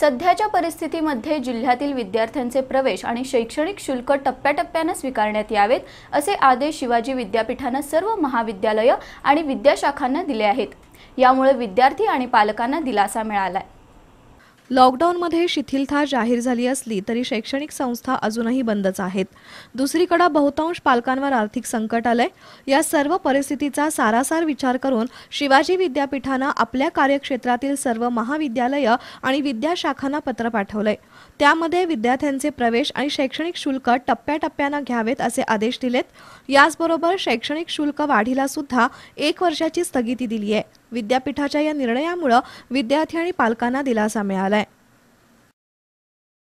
सध्याच्या परिस्थितीमध्ये जिल्ह्यातील विद्यार्थ्यांचे प्रवेश आणि शैक्षणिक शुल्क टप्प्याटप्प्यानं स्वीकारण्यात यावेत असे आदेश शिवाजी विद्यापीठानं सर्व महाविद्यालयं आणि विद्याशाखांना दिले आहेत यामुळे विद्यार्थी आणि पालकांना दिलासा मिळालाय लॉकडाऊनमध्ये शिथिलता जाहीर झाली असली तरी शैक्षणिक संस्था अजूनही बंदच आहेत दुसरीकडे बहुतांश पालकांवर आर्थिक संकट आलंय या सर्व परिस्थितीचा सारासार विचार करून शिवाजी विद्यापीठानं आपल्या कार्यक्षेत्रातील सर्व महाविद्यालयं आणि विद्याशाखांना पत्र पाठवलंय त्यामध्ये विद्यार्थ्यांचे प्रवेश आणि शैक्षणिक शुल्क टप्प्याटप्प्यानं घ्यावेत असे आदेश दिलेत याचबरोबर शैक्षणिक शुल्क वाढीला सुद्धा एक वर्षाची स्थगिती दिली आहे विद्यापीठाच्या या निर्णयामुळे विद्यार्थी आणि पालकांना दिलासा मिळालाय